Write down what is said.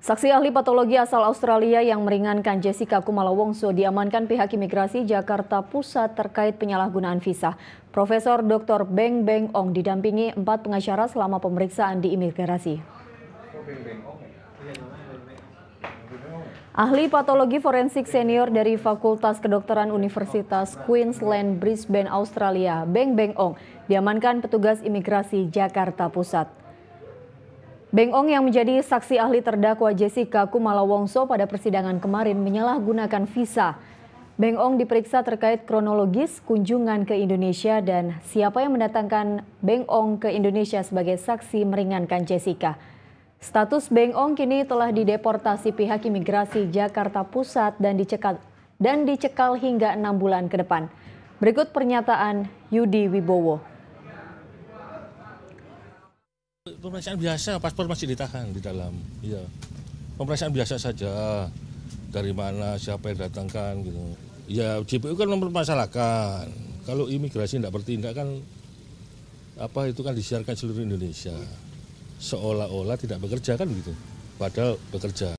Saksi ahli patologi asal Australia yang meringankan Jessica Kumala Wongso diamankan pihak imigrasi Jakarta Pusat terkait penyalahgunaan visa. Profesor Dr. Beng Beng Ong didampingi empat pengacara selama pemeriksaan di imigrasi. Ahli patologi forensik senior dari Fakultas Kedokteran Universitas Queensland Brisbane, Australia, Beng Beng Ong, diamankan petugas imigrasi Jakarta Pusat. Beng Ong yang menjadi saksi ahli terdakwa Jessica Kumala Wongso pada persidangan kemarin menyalahgunakan visa. Beng Ong diperiksa terkait kronologis kunjungan ke Indonesia dan siapa yang mendatangkan Beng Ong ke Indonesia sebagai saksi meringankan Jessica. Status Beng Ong kini telah dideportasi pihak imigrasi Jakarta Pusat dan dicekal dan dicekal hingga enam bulan ke depan. Berikut pernyataan Yudi Wibowo. Pemeriksaan biasa, paspor masih ditahan di dalam. Iya. Pemeriksaan biasa saja. Dari mana, siapa yang datangkan gitu. Ya, JPU kan mempermasalahkan. Kalau imigrasi tidak bertindak kan apa itu kan disiarkan seluruh Indonesia. Seolah-olah tidak bekerja kan gitu. Padahal bekerja.